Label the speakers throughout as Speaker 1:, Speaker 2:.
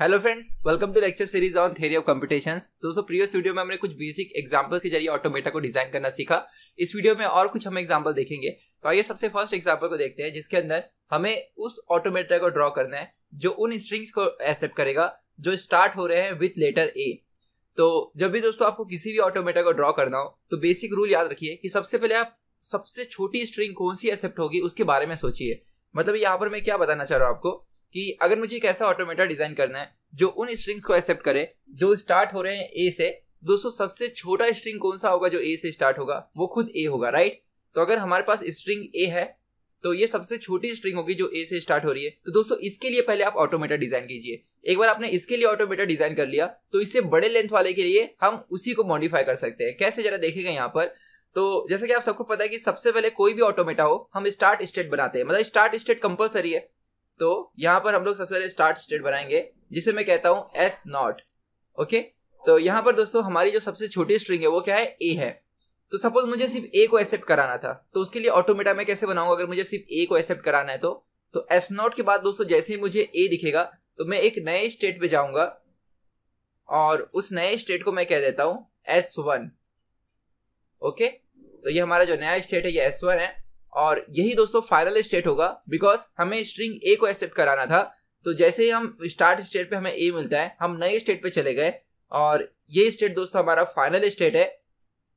Speaker 1: Hello friends welcome to lecture series on theory of computations दोस्तों previous video में हमने कुछ बेसिक एग्जांपल्स के जरिए ऑटोमेटा को डिजाइन करना सीखा इस वीडियो में और कुछ हम एग्जांपल देखेंगे तो आइए सबसे फर्स्ट एग्जांपल को देखते हैं जिसके अंदर हमें उस ऑटोमेटा को ड्रॉ करना है जो उन स्ट्रिंग्स को एक्सेप्ट करेगा जो स्टार्ट हो रहे हैं विथ लेटर ए तो जब भी दोस्तों आपको किसी भी ऑटोमेटा को ड्रॉ करना हो तो बेसिक रूल याद रखिए कि सबसे पहले आप सबसे छोटी स्ट्रिंग कौन सी एक्सेप्ट होगी उसके बारे में सोचिए मतलब यहाँ पर मैं क्या बताना चाह रहा हूँ आपको कि अगर मुझे एक ऐसा ऑटोमेटा डिजाइन करना है जो उन स्ट्रिंग्स को एक्सेप्ट करे जो स्टार्ट हो रहे हैं ए से दोस्तों सबसे छोटा स्ट्रिंग कौन सा होगा जो ए से स्टार्ट होगा वो खुद ए होगा राइट तो अगर हमारे पास स्ट्रिंग ए है तो ये सबसे छोटी स्ट्रिंग होगी जो ए से स्टार्ट हो रही है तो दोस्तों इसके लिए पहले आप ऑटोमेटा डिजाइन कीजिए एक बार आपने इसके लिए ऑटोमेटा डिजाइन कर लिया तो इससे बड़े लेंथ वाले के लिए हम उसी को मॉडिफाई कर सकते हैं कैसे जरा देखेगा यहाँ पर तो जैसे कि आप सबको पता है कि सबसे पहले कोई भी ऑटोमेटा हो हम स्टार्ट स्टेट बनाते हैं मतलब स्टार्ट स्टेट कंपलसरी है तो यहाँ पर हम लोग सबसे पहले स्टार्ट स्टेट बनाएंगे जिसे मैं कहता हूँ एस नॉट ओके तो यहाँ पर दोस्तों हमारी जो सबसे छोटी स्ट्रिंग है वो क्या है ए है तो सपोज मुझे सिर्फ ए को एक्सेप्ट कराना था तो उसके लिए ऑटोमेटा मैं कैसे बनाऊंगा अगर मुझे सिर्फ ए को एक्सेप्ट कराना है तो तो एस नॉट के बाद दोस्तों जैसे ही मुझे ए दिखेगा तो मैं एक नए स्टेट पे जाऊंगा और उस नए स्टेट को मैं कह देता हूं एस वन ओके तो ये हमारा जो नया स्टेट है ये एस वन है और यही दोस्तों फाइनल स्टेट होगा बिकॉज हमें स्ट्रिंग ए को एक्सेप्ट कराना था तो जैसे ही हम स्टार्ट स्टेट पे हमें ए मिलता है हम नए स्टेट पे चले गए और ये स्टेट दोस्तों हमारा फाइनल स्टेट है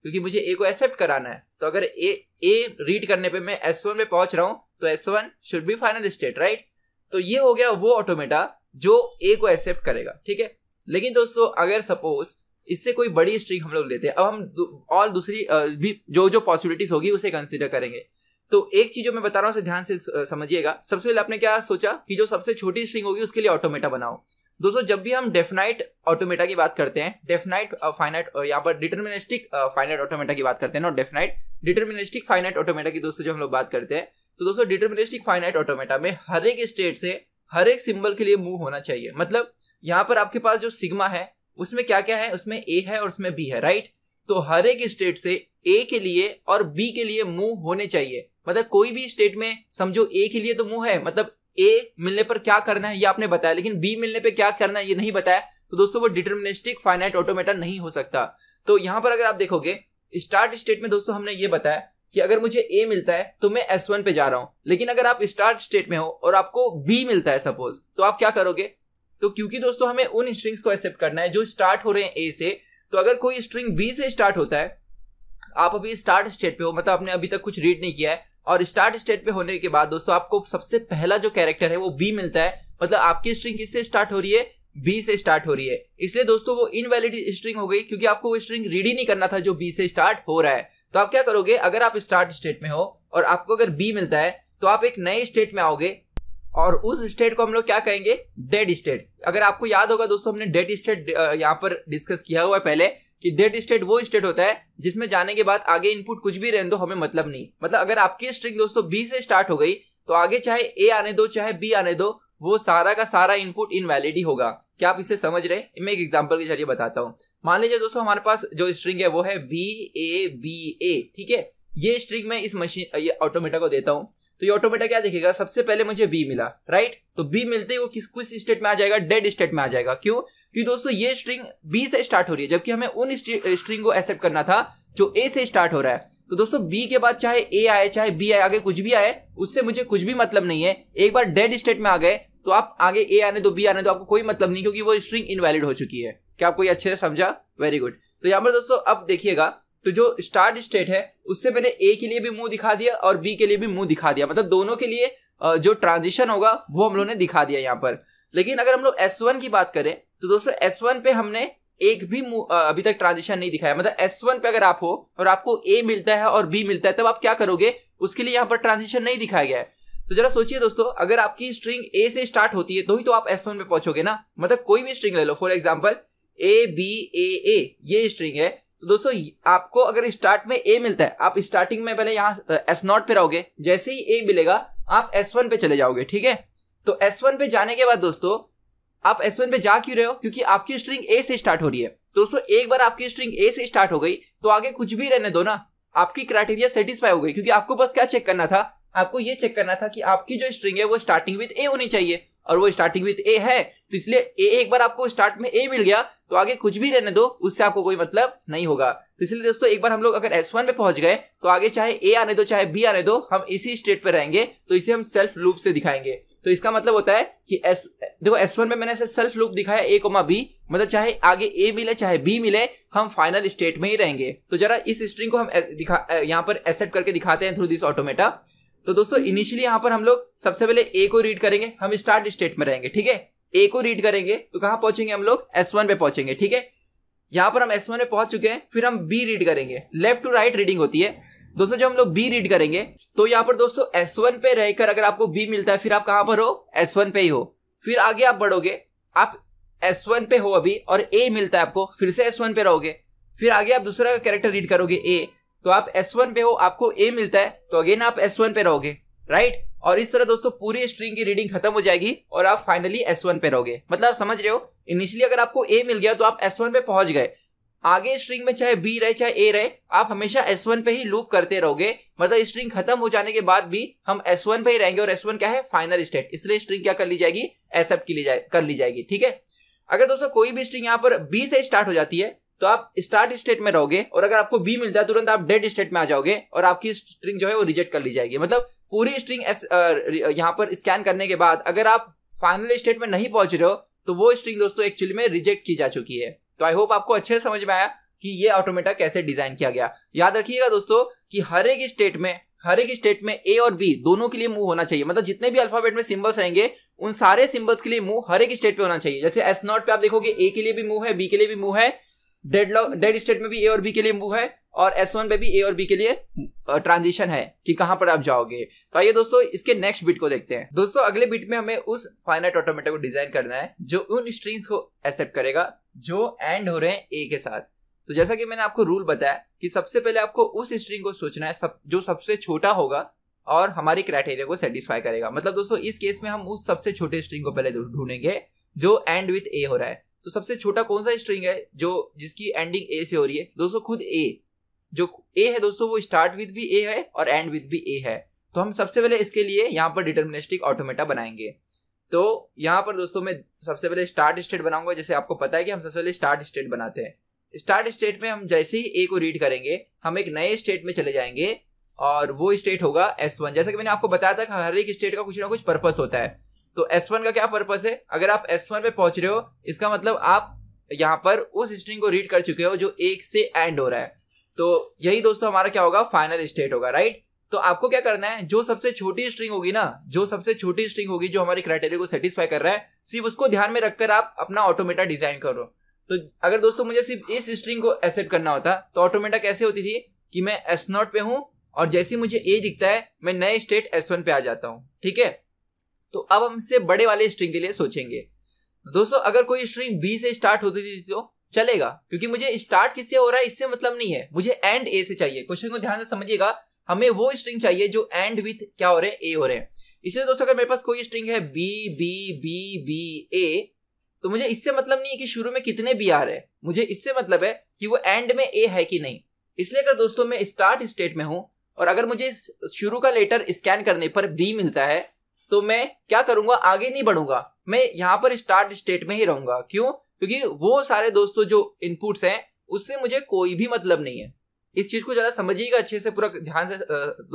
Speaker 1: क्योंकि मुझे ए को एक्सेप्ट कराना है तो अगर ए ए रीड करने पे मैं एस वन पे पहुंच रहा हूं तो S one should be final state right तो ये हो गया वो ऑटोमेटा जो ए को एक्सेप्ट करेगा ठीक है लेकिन दोस्तों अगर सपोज इससे कोई बड़ी स्ट्रिंग हम लोग लेते हैं अब हम ऑल और दूसरी भी जो जो पॉसिबिलिटीज होगी उसे कंसिडर करेंगे तो एक चीज जो मैं बता रहा हूँ ध्यान से समझिएगा सबसे पहले आपने क्या सोचा कि जो सबसे छोटी स्ट्रिंग होगी उसके लिए ऑटोमेटा बनाओ दोस्तों जब भी हम डेफिनाइट ऑटोमेटा की बात करते हैं डेफिनाइट फाइनाइट यहाँ पर डिटर्मिनेस्टिक फाइनाइट ऑटोमेटा की बात करते हैं not definite deterministic finite automata की दोस्तों जब हम लोग बात करते हैं तो दोस्तों डिटर्मिनेस्टिक फाइनाइट ऑटोमेटा में हर एक स्टेट से हर एक सिंबल के लिए मूव होना चाहिए मतलब यहाँ पर आपके पास जो सिग्मा है उसमें क्या क्या है उसमें ए है और उसमें बी है राइट तो हर एक स्टेट से ए के लिए और बी के लिए मूव होने चाहिए मतलब कोई भी स्टेट में समझो ए के लिए तो मुंह है मतलब ए मिलने पर क्या करना है ये आपने बताया लेकिन बी मिलने पर क्या करना है ये नहीं बताया तो दोस्तों वो डिटर्मिनेस्टिक फाइनाइट ऑटोमेटा नहीं हो सकता तो यहां पर अगर आप देखोगे स्टार्ट स्टेट में दोस्तों हमने ये बताया कि अगर मुझे ए मिलता है तो मैं एस वन पे जा रहा हूँ लेकिन अगर आप स्टार्ट स्टेट में हो और आपको बी मिलता है सपोज तो आप क्या करोगे तो क्योंकि दोस्तों हमें उन स्ट्रिंग्स को एक्सेप्ट करना है जो स्टार्ट हो रहे हैं ए से तो अगर कोई स्ट्रिंग बी से स्टार्ट होता है आप अभी स्टार्ट स्टेट पे हो मतलब आपने अभी तक कुछ रीड नहीं किया है और स्टार्ट स्टेट पे होने के बाद दोस्तों आपको सबसे पहला जो कैरेक्टर है वो बी मिलता है मतलब आपकी स्ट्रिंग किससे स्टार्ट हो रही है बी से स्टार्ट हो रही है इसलिए दोस्तों वो इनवैलिड स्ट्रिंग हो गई क्योंकि आपको वो स्ट्रिंग रीड ही नहीं करना था जो बी से स्टार्ट हो रहा है तो आप क्या करोगे अगर आप स्टार्ट स्टेट में हो और आपको अगर बी मिलता है तो आप एक नए स्टेट में आओगे और उस स्टेट को हम लोग क्या कहेंगे डेड स्टेट अगर आपको याद होगा दोस्तों हमने डेड स्टेट यहाँ पर डिस्कस किया हुआ है पहले कि डेड स्टेट वो स्टेट होता है जिसमें जाने के बाद आगे इनपुट कुछ भी रहने दो हमें मतलब नहीं मतलब अगर आपकी स्ट्रिंग दोस्तों बी से स्टार्ट हो गई तो आगे चाहे ए आने दो चाहे बी आने दो वो सारा का सारा इनपुट इनवैलिड ही होगा क्या आप इसे समझ रहे हैं मैं एक एग्जांपल के जरिए बताता हूँ मान लीजिए दोस्तों हमारे पास जो स्ट्रिंग है वो है बी ए बी ए ठीक है ये स्ट्रिंग मैं इस मशीन ये ऑटोमेटा को देता हूँ तो ये ऑटोमेटा क्या देखेगा सबसे पहले मुझे बी मिला राइट तो बी मिलते ही वो किस किस स्टेट में आ जाएगा डेड स्टेट में आ जाएगा क्यों कि दोस्तों ये स्ट्रिंग बी से स्टार्ट हो रही है जबकि हमें उन स्ट्रिंग को एक्सेप्ट करना था जो ए से स्टार्ट हो रहा है तो दोस्तों बी के बाद चाहे ए आए चाहे बी आए आगे कुछ भी आए उससे मुझे कुछ भी मतलब नहीं है एक बार डेड स्टेट में आ गए तो आप आगे ए आने दो बी आने दो आपको कोई मतलब नहीं क्योंकि वो स्ट्रिंग इनवैलिड हो चुकी है क्या आपको ये अच्छे से समझा वेरी गुड तो यहां पर दोस्तों अब देखिएगा तो जो स्टार्ट स्टेट है उससे मैंने ए के लिए भी मुंह दिखा दिया और बी के लिए भी मुंह दिखा दिया मतलब दोनों के लिए जो ट्रांजिशन होगा वो हम लोगों ने दिखा दिया यहाँ पर लेकिन अगर हम लोग एस वन की बात करें तो दोस्तों एस वन पे हमने एक भी अभी तक ट्रांजिशन नहीं दिखाया मतलब एस वन पे अगर आप हो और आपको ए मिलता है और बी मिलता है तब आप क्या करोगे उसके लिए यहाँ पर ट्रांजिशन नहीं दिखाया गया है तो जरा सोचिए दोस्तों अगर आपकी स्ट्रिंग ए से स्टार्ट होती है तो ही तो आप एस वन पे पहुंचोगे ना मतलब कोई भी स्ट्रिंग ले लो for example A B A A ये स्ट्रिंग है तो दोस्तों आपको अगर स्टार्ट में ए मिलता है आप स्टार्टिंग में पहले यहाँ एस नॉट पे रहोगे जैसे ही ए मिलेगा आप एस वन पे चले जाओगे ठीक है तो एस वन पे जाने के बाद दोस्तों आप एस वन पे जा क्यों रहे हो क्योंकि आपकी स्ट्रिंग ए से स्टार्ट हो रही है दोस्तों एक बार आपकी स्ट्रिंग ए से स्टार्ट हो गई तो आगे कुछ भी रहने दो ना आपकी क्राइटेरिया सेटिस्फाई हो गई क्योंकि आपको बस क्या चेक करना था आपको ये चेक करना था कि आपकी जो स्ट्रिंग है वो स्टार्टिंग विद ए होनी चाहिए और वो स्टार्टिंग विथ ए है तो इसलिए ए एक बार आपको स्टार्ट में ए मिल गया तो आगे कुछ भी रहने दो उससे आपको कोई मतलब नहीं होगा तो इसलिए दोस्तों एक बार हम लोग अगर एस वन पे पहुंच गए तो आगे चाहे ए आने दो चाहे बी आने दो हम इसी स्टेट पर रहेंगे तो इसे हम सेल्फ लूप से दिखाएंगे तो इसका मतलब होता है कि एस देखो एस वन में मैंने ऐसे सेल्फ लूप दिखाया ए कोमा बी मतलब चाहे आगे ए मिले चाहे बी मिले हम फाइनल स्टेट में ही रहेंगे तो जरा इस स्ट्रिंग को हम दिखा यहाँ पर एक्सेप्ट करके दिखाते हैं थ्रू दिस ऑटोमेटा तो दोस्तों इनिशियली यहाँ पर हम लोग सबसे पहले ए को रीड करेंगे हम स्टार्ट स्टेट में रहेंगे ठीक है ए को रीड करेंगे तो कहाँ पहुंचेंगे हम लोग एस वन पे पहुंचेंगे ठीक है यहाँ पर हम एस वन पे पहुंच चुके हैं फिर हम बी रीड करेंगे लेफ्ट टू राइट रीडिंग होती है दोस्तों जब हम लोग बी रीड करेंगे तो यहाँ पर दोस्तों एस वन पे रहकर अगर आपको बी मिलता है फिर आप कहाँ पर हो एस वन पे ही हो फिर आगे आप बढ़ोगे आप एस वन पे हो अभी और ए मिलता है आपको फिर से एस वन पे रहोगे फिर आगे आप दूसरा कैरेक्टर रीड करोगे ए तो आप S1 पे हो आपको A मिलता है तो अगेन आप S1 पे रहोगे राइट और इस तरह दोस्तों पूरी स्ट्रिंग की रीडिंग खत्म हो जाएगी और आप फाइनली S1 पे रहोगे मतलब आप समझ रहे हो इनिशियली अगर आपको A मिल गया तो आप S1 पे पहुंच गए आगे स्ट्रिंग में चाहे बी रहे चाहे ए रहे आप हमेशा S1 पे ही लूप करते रहोगे मतलब स्ट्रिंग खत्म हो जाने के बाद भी हम वन पे ही रहेंगे और वन क्या है फाइनल स्टेट इसलिए स्ट्रिंग क्या कर ली जाएगी एसअप की ली जाए कर ली जाएगी ठीक है अगर दोस्तों कोई भी स्ट्रिंग यहाँ पर बी से स्टार्ट हो जाती है तो आप स्टार्ट स्टेट में रहोगे और अगर आपको बी मिलता है तुरंत आप डेड स्टेट में आ जाओगे और आपकी स्ट्रिंग जो है वो रिजेक्ट कर ली जाएगी मतलब पूरी स्ट्रिंग यहाँ पर स्कैन करने के बाद अगर आप फाइनल स्टेट में नहीं पहुंच रहे हो तो वो स्ट्रिंग दोस्तों एक्चुअली में रिजेक्ट की जा चुकी है तो आई होप आपको अच्छे से समझ में आया कि ये ऑटोमेटा कैसे डिजाइन किया गया याद रखिएगा दोस्तों कि हर एक स्टेट में हर एक स्टेट में ए और बी दोनों के लिए मूव होना चाहिए मतलब जितने भी अल्फाबेट में सिंबल्स रहेंगे उन सारे सिंबल्स के लिए मूव हर एक स्टेट पे होना चाहिए जैसे एस नॉट पे आप देखोगे ए के लिए भी मूव है बी के लिए भी मूव है डेड डेड स्टेट में भी ए और बी के लिए मूव है और एस वन पे भी ए और बी के लिए ट्रांजिशन है कि कहां पर आप जाओगे तो आइए दोस्तों इसके नेक्स्ट बिट को देखते हैं दोस्तों अगले बिट में हमें उस फाइनाइट ऑटोमेटा को डिजाइन करना है जो उन स्ट्रिंग्स को एक्सेप्ट करेगा जो एंड हो रहे हैं ए के साथ तो जैसा कि मैंने आपको रूल बताया कि सबसे पहले आपको उस स्ट्रिंग को सोचना है सब जो सबसे छोटा होगा और हमारी क्राइटेरिया को सेटिस्फाई करेगा मतलब दोस्तों इस केस में हम उस सबसे छोटे स्ट्रिंग को पहले ढूंढेंगे जो एंड विथ ए हो रहा है तो सबसे छोटा कौन सा स्ट्रिंग है जो जिसकी एंडिंग ए से हो रही है दोस्तों खुद ए जो ए है दोस्तों वो स्टार्ट विद भी ए है और एंड विद भी ए है तो हम सबसे पहले इसके लिए यहाँ पर डिटर्मिनेस्टिक ऑटोमेटा बनाएंगे तो यहाँ पर दोस्तों मैं सबसे पहले स्टार्ट स्टेट बनाऊंगा जैसे आपको पता है कि हम सबसे पहले स्टार्ट स्टेट बनाते हैं स्टार्ट स्टेट में हम जैसे ही ए को रीड करेंगे हम एक नए स्टेट में चले जाएंगे और वो स्टेट होगा एस वन जैसा कि मैंने आपको बताया था कि हर एक स्टेट का कुछ ना कुछ पर्पस होता है तो एस वन का क्या पर्पज है अगर आप एस वन पे पहुंच रहे हो इसका मतलब आप यहाँ पर उस स्ट्रिंग को रीड कर चुके हो जो एक से एंड हो रहा है तो यही दोस्तों हमारा क्या होगा फाइनल स्टेट होगा राइट तो आपको क्या करना है जो सबसे छोटी स्ट्रिंग होगी ना जो सबसे छोटी स्ट्रिंग होगी जो हमारे क्राइटेरिया को सेटिस्फाई कर रहा है सिर्फ उसको ध्यान में रखकर आप अपना ऑटोमेटा डिजाइन करो तो अगर दोस्तों मुझे सिर्फ इस स्ट्रिंग को एक्सेप्ट करना होता तो ऑटोमेटा कैसे होती थी कि मैं एस नॉट पे हूँ और जैसे मुझे ए दिखता है मैं नए स्टेट एस वन पे आ जाता हूँ ठीक है तो अब हम इससे बड़े वाले स्ट्रिंग के लिए सोचेंगे दोस्तों अगर कोई स्ट्रिंग बी से स्टार्ट होती थी तो चलेगा क्योंकि मुझे स्टार्ट किससे हो रहा है इससे मतलब नहीं है मुझे एंड ए से चाहिए क्वेश्चन को ध्यान से समझिएगा हमें वो स्ट्रिंग चाहिए जो एंड विथ क्या हो रहे हैं ए हो रहे हैं इसलिए दोस्तों अगर मेरे पास कोई स्ट्रिंग है B B B B A तो मुझे इससे मतलब नहीं है कि शुरू में कितने बी आ रहे हैं मुझे इससे मतलब है कि वो एंड में ए है कि नहीं इसलिए अगर दोस्तों मैं स्टार्ट स्टेट में हूं और अगर मुझे शुरू का लेटर स्कैन करने पर बी मिलता है तो मैं क्या करूंगा आगे नहीं बढ़ूंगा मैं यहाँ पर स्टार्ट स्टेट में ही रहूंगा क्यों क्योंकि वो सारे दोस्तों जो इनपुट्स हैं उससे मुझे कोई भी मतलब नहीं है इस चीज को ज्यादा समझिएगा अच्छे से पूरा ध्यान से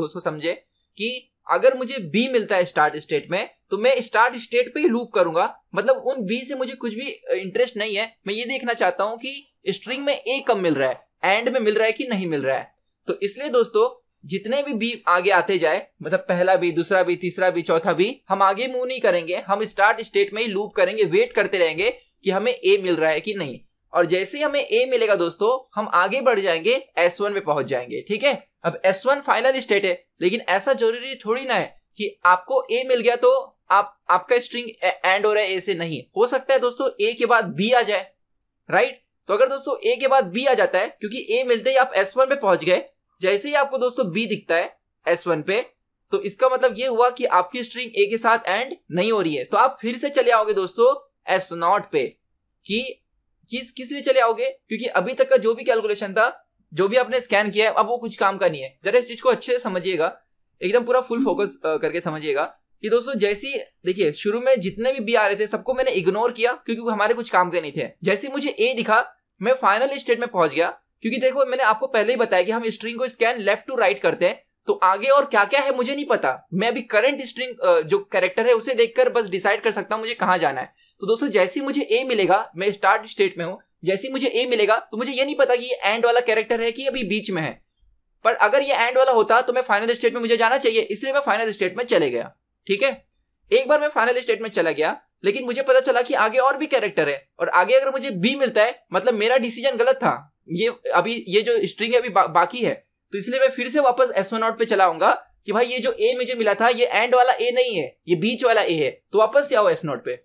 Speaker 1: दोस्तों समझे कि अगर मुझे बी मिलता है स्टार्ट स्टेट में तो मैं स्टार्ट स्टेट पे ही लूप करूंगा मतलब उन बी से मुझे कुछ भी इंटरेस्ट नहीं है मैं ये देखना चाहता हूँ कि स्ट्रिंग में ए कब मिल रहा है एंड में मिल रहा है कि नहीं मिल रहा है तो इसलिए दोस्तों जितने भी बी आगे आते जाए मतलब पहला भी दूसरा भी तीसरा भी चौथा भी हम आगे मूव नहीं करेंगे हम स्टार्ट स्टेट में ही लूप करेंगे वेट करते रहेंगे कि हमें ए मिल रहा है कि नहीं और जैसे ही हमें ए मिलेगा दोस्तों हम आगे बढ़ जाएंगे एस वन में पहुंच जाएंगे ठीक है अब एस वन फाइनल स्टेट है लेकिन ऐसा जरूरी थोड़ी ना है कि आपको ए मिल गया तो आप आपका स्ट्रिंग एंड हो रहा है ए से नहीं हो सकता है दोस्तों ए के बाद बी आ जाए राइट तो अगर दोस्तों ए के बाद बी आ जाता है क्योंकि ए मिलते ही आप एस वन पे पहुंच गए जैसे ही आपको दोस्तों बी दिखता है एस वन पे तो इसका मतलब ये हुआ कि आपकी स्ट्रिंग ए के साथ एंड नहीं हो रही है तो आप फिर से चले आओगे दोस्तों एस नॉट पे कि किस किस लिए चले आओगे क्योंकि अभी तक का जो भी कैलकुलेशन था जो भी आपने स्कैन किया है अब वो कुछ काम का नहीं है जरा इस चीज को अच्छे से समझिएगा एकदम पूरा फुल फोकस करके समझिएगा कि दोस्तों जैसी देखिए शुरू में जितने भी बी आ रहे थे सबको मैंने इग्नोर किया क्योंकि हमारे कुछ काम के नहीं थे जैसे मुझे ए दिखा मैं फाइनल स्टेट में पहुंच गया क्योंकि देखो मैंने आपको पहले ही बताया कि हम स्ट्रिंग को स्कैन लेफ्ट टू राइट करते हैं तो आगे और क्या क्या है मुझे नहीं पता मैं अभी करंट स्ट्रिंग जो कैरेक्टर है उसे देखकर बस डिसाइड कर सकता हूँ मुझे कहाँ जाना है तो दोस्तों जैसे ही मुझे ए मिलेगा मैं स्टार्ट स्टेट में हूँ जैसे मुझे ए मिलेगा तो मुझे ये नहीं पता कि ये एंड वाला कैरेक्टर है कि अभी बीच में है पर अगर ये एंड वाला होता तो मैं फाइनल स्टेट में मुझे जाना चाहिए इसलिए मैं फाइनल स्टेट में चले गया ठीक है एक बार मैं फाइनल स्टेट में चला गया लेकिन मुझे पता चला कि आगे और भी कैरेक्टर है और आगे अगर मुझे बी मिलता है मतलब मेरा डिसीजन गलत था ये अभी ये जो स्ट्रिंग है अभी बा, बाकी है तो इसलिए मैं फिर से वापस नॉट पे चलाऊंगा कि भाई ये जो ए मुझे मिला था ये एंड वाला ए नहीं है ये बीच वाला ए है तो वापस से आओ नॉट पे